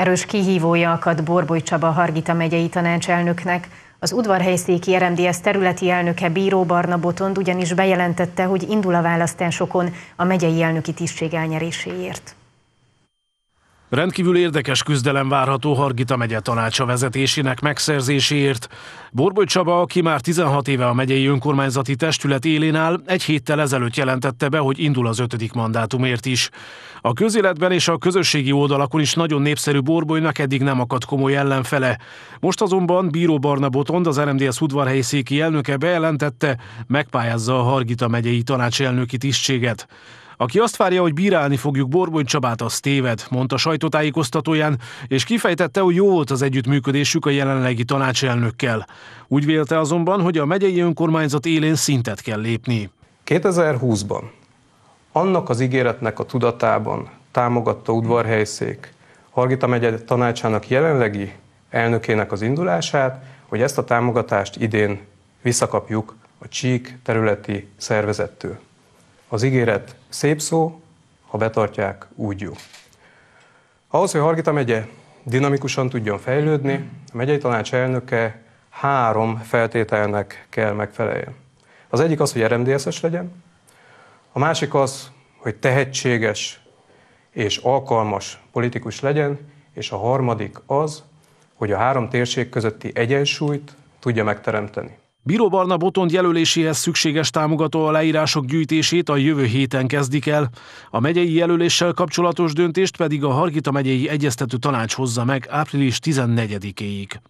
Erős kihívója akadt Borboly Csaba Hargita megyei tanácselnöknek. Az udvarhelyszéki RMDS területi elnöke Bíró Barna Botond ugyanis bejelentette, hogy indul a választásokon a megyei elnöki tisztség elnyeréséért. Rendkívül érdekes küzdelem várható Hargita megye tanácsa vezetésének megszerzéséért. Borboly Csaba, aki már 16 éve a megyei önkormányzati testület élén áll, egy héttel ezelőtt jelentette be, hogy indul az ötödik mandátumért is. A közéletben és a közösségi oldalakon is nagyon népszerű Borbolynak eddig nem akadt komoly ellenfele. Most azonban Bíró Barna Botond, az RMDS udvarhelyi széki elnöke bejelentette, megpályázza a Hargita megyei tanácselnöki tisztséget. Aki azt várja, hogy bírálni fogjuk Borbony Csabát, az téved, mondta sajtótájékoztatóján, és kifejtette, hogy jó volt az együttműködésük a jelenlegi tanácselnökkel. Úgy vélte azonban, hogy a megyei önkormányzat élén szintet kell lépni. 2020-ban annak az ígéretnek a tudatában támogatta udvarhelyszék Hargita megye tanácsának jelenlegi elnökének az indulását, hogy ezt a támogatást idén visszakapjuk a Csík területi szervezettől. Az ígéret szép szó, ha betartják, úgy jó. Ahhoz, hogy Hargita megye dinamikusan tudjon fejlődni, a megyei tanács elnöke három feltételnek kell megfeleljen. Az egyik az, hogy RMDSZ-es legyen, a másik az, hogy tehetséges és alkalmas politikus legyen, és a harmadik az, hogy a három térség közötti egyensúlyt tudja megteremteni. Bíró Barna Botond jelöléséhez szükséges támogató a leírások gyűjtését a jövő héten kezdik el. A megyei jelöléssel kapcsolatos döntést pedig a Hargita megyei egyeztető tanács hozza meg április 14-éig.